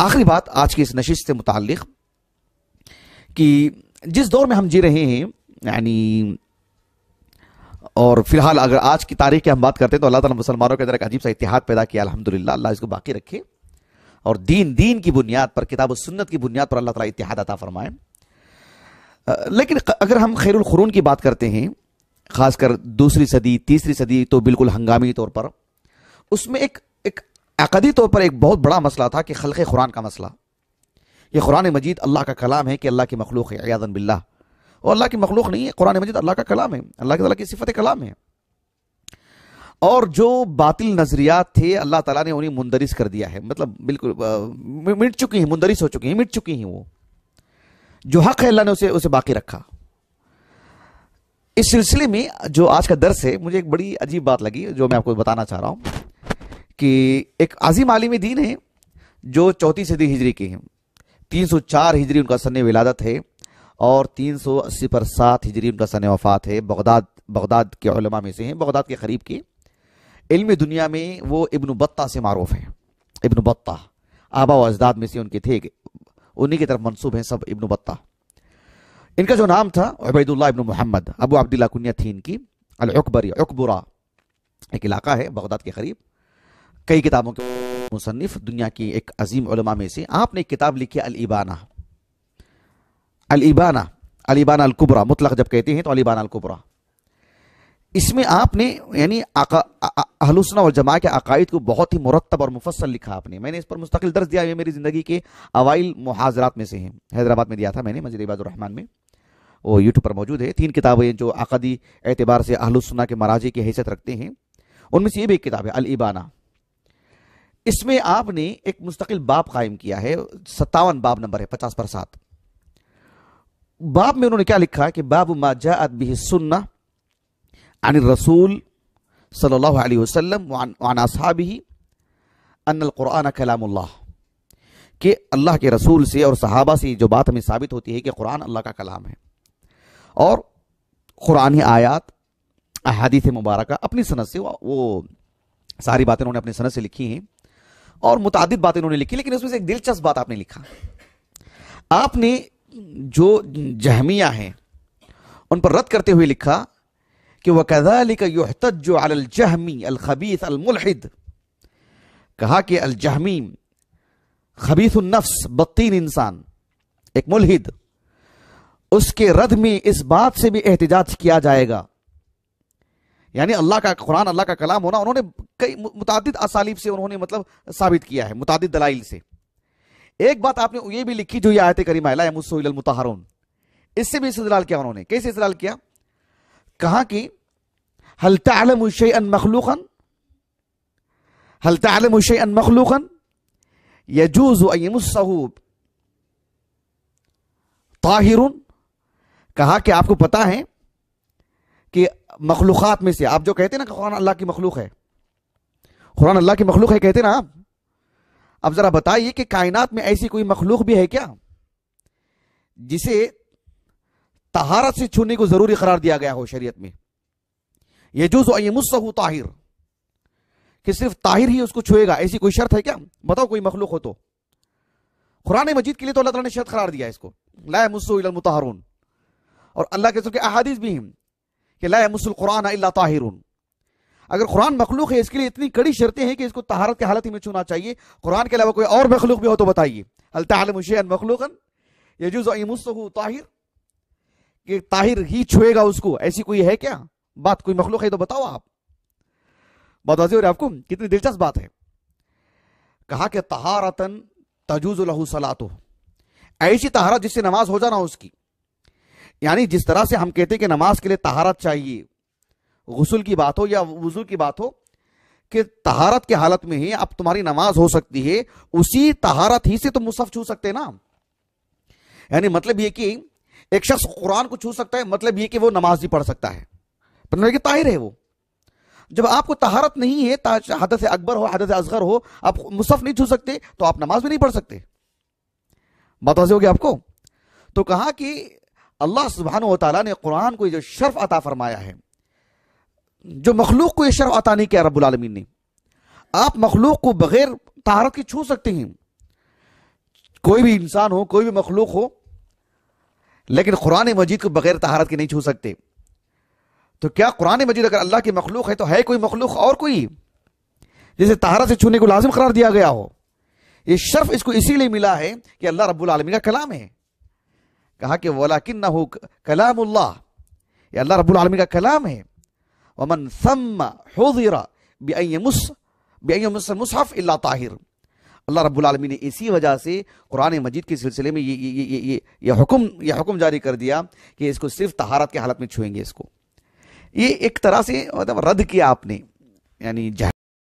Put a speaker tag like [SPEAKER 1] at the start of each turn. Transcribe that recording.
[SPEAKER 1] आखिरी बात आज की इस नशिश से मुतल कि जिस दौर में हम जी रहे हैं यानी और फिलहाल अगर आज की तारीख की हम बात करते हैं तो अल्लाह ताला मुसलमानों के अंदर एक अजीब सा इतिहाद पैदा किया अल्हम्दुलिल्लाह अल्लाह इसको बाकी रखे और दीन दीन की बुनियाद पर किताब सुन्नत की बुनियाद पर अल्लाह ताला इतिहाद अता फरमाए लेकिन अगर हम खैरुल की बात करते हैं खासकर दूसरी सदी तीसरी सदी तो बिल्कुल हंगामी तौर पर उसमें एक अकदी तौर पर एक बहुत बड़ा मसला था कि खलक़ कुरान का मसला ये कुरान मजीद अल्लाह का कलाम है कि अल्लाह की मखलूक है अयादन बिल्ला और अल्लाह की मखलूक नहीं है कुरान मजीद अल्लाह का कलाम है अल्लाह तला की सिफत कलाम है और जो बातिल नज़रियात थे अल्लाह तला ने उन्हें मुंदरिस कर दिया है मतलब बिल्कुल मिट चुकी हैं मुंदरिस हो चुकी हैं मिट चुकी हैं वो जो हक है अल्लाह ने उसे उसे बाकी रखा इस सिलसिले में जो आज का दर्स है मुझे एक बड़ी अजीब बात लगी जो मैं आपको बताना चाह रहा हूँ कि एक अजीम आलिम दीन है जो चौथी सदी हिजरी के हैं 304 हिजरी उनका सन विलादत है और 380 पर सात हिजरी उनका सन वफात है बगदाद बगदाद के केमा में से हैं बगदाद के करीब की इल्मी दुनिया में वो इब्न बत्ता से मारूफ हैं इब्न बत्ता आबा व अजदाद में से उनके थे उन्हीं की तरफ मनसूब हैं सब इब्न बत्ता इनका जो नाम था अबैदुल्ला इब्न मोहम्मद अबू अब्दुल्ला कुनिया थी इनकी अलबरी अकबरा एक इलाका है बगदाद के करीब कई किताबों के मुसनफ़ दुनिया की एक अजीम उलमा में से आपने एक किताब लिखी अलबाना अलबाना अलीबाना अलकुबरा मुतलक जब कहते हैं तो अलीबाना अलकुबरा इसमें आपने यानी अहलुसना और जमा के अकायद को बहुत ही मुरतब और मुफसल लिखा आपने मैंने इस पर मुस्तकिल दर्ज दिया है मेरी ज़िंदगी के अवाइल मुहाजरात में से हैं हैदराबाद में दिया था मैंने मजीद इबादुररहमान में वो यूट्यूब पर मौजूद है तीन किताबें जो आकदी एतबार से अहलुसना के मराजे की हैसियत रखते हैं उनमें से ये भी एक किताब है इबाना इसमें आपने एक मुस्तकिल बाप कायम किया है सत्तावन बाब नंबर है पचास पर सात बाप में उन्होंने क्या लिखा है कि बाब माजा अदबी सुन्ना अन रसूल सल्लल्लाहु अलैहि वसल्लम वान अन कुरान कलामुल्लाह कि अल्लाह के रसूल से और सहाबा से जो बात हमें साबित होती है कि कुरान अल्लाह का कलाम है और कुरानी आयात अहादीत मुबारक अपनी सनत से वो सारी बातें उन्होंने अपनी सनत से लिखी हैं और मुताद बातें उन्होंने लिखी लेकिन उसमें से एक दिलचस्प बात आपने लिखा आपने जो जहमिया हैं उन पर रद्द करते हुए लिखा कि वकदालिक युहतज अलजहमी अलखबीस अलमुलहिद कहा कि अलजहमी खबीस नफ्स बत्तीन इंसान एक मुलहिद उसके रद में इस बात से भी एहतजाज किया जाएगा यानी अल्लाह का कुरान अल्लाह का कलाम होना उन्होंने कई मुताद असालिब से उन्होंने मतलब साबित किया है मुताद दलाइल से एक बात आपने ये भी लिखी जो ये आयत करीमा इससे भी इस्तेलाल किया उन्होंने कैसे इस्तेलाल किया कहा कि अन मखलूखन हल्तमशन मखलूखन यजूजूब कहा कि आपको पता है कि मखलूक़ात में से आप जो कहते ना कुरान अल्लाह की मखलूक है कुरान अल्लाह की मखलूक है कहते ना आप अब ज़रा बताइए कि कायनात में ऐसी कोई मखलूक भी है क्या जिसे तहारत से छूने को ज़रूरी करार दिया गया हो शरीयत में ये जुज मुसहू ताहिर कि सिर्फ ताहिर ही उसको छुएगा ऐसी कोई शर्त है क्या बताओ कोई मखलूक हो तो कुरान मजीद के लिए तो अल्लाह तला ने शर्त करार दिया इसको लाया मुसहरून और अल्लाह के सुर के अहादीस भी हैं कि ला मुसल कुरान अल्ला ताहिर अगर कुरान मखलूक है इसके लिए इतनी कड़ी शर्तें हैं कि इसको तहारत की हालत ही में छूना चाहिए कुरान के अलावा कोई और मखलूक भी हो तो बताइए अलतालमशन मखलूकन ताहिर कि ताहिर ही छुएगा उसको ऐसी कोई है क्या बात कोई मखलूक है तो बताओ आप बात वाजी हो रही आपको कितनी दिलचस्प बात है कहा कि तहारतन तजूज़ सलातो ऐसी तहारत जिससे नमाज हो जाना उसकी यानी जिस तरह से हम कहते हैं कि नमाज के लिए तहारत चाहिए गसल की बात हो या वजू की बात हो कि तहारत के हालत में ही अब तुम्हारी नमाज हो सकती है उसी तहारत ही से तुम मुसफ छू सकते ना यानी मतलब ये कि एक शख्स कुरान को छू सकता है मतलब ये कि वो नमाज ही पढ़ सकता है कि ताहिर है वो जब आपको तहारत नहीं है हदत अकबर हो हदत असगर हो आप मुसफ नहीं छू सकते तो आप नमाज भी नहीं पढ़ सकते बात वाजी होगी आपको तो कहा कि अल्लाह सुबहान तला ने कुरान को जो शर्फ अता फरमाया है जो मखलूक को यह शर्फ अता नहीं किया रबालमीन ने आप मखलूक को बगैर तहारत की छू सकते हैं कोई भी इंसान हो कोई भी मखलूक हो लेकिन कुरान मजीद को बगैर तहारत के नहीं छू सकते तो क्या कुरान मजीद अगर अल्लाह की मखलूक है तो है कोई मखलूक और कोई जैसे तहारत से छूने को लाजिम करार दिया गया हो यह शर्फ इसको इसीलिए मिला है कि अल्लाह रब्बुल का कलाम है कहा कि वलाकिन ना हो कलाम उल्लाह ये अल्लाह रब्बुल आलमी का कलाम है वमन सम्मा हुजिरा बेमस बेमस मुसहफ इल्ला ताहिर अल्लाह रब्बुल आलमी ने इसी वजह से कुरान मजीद के सिलसिले में ये ये ये ये ये हुक्म ये हुक्म जारी कर दिया कि इसको सिर्फ तहारत की हालत में छुएंगे इसको ये एक तरह से मतलब रद्द किया आपने यानी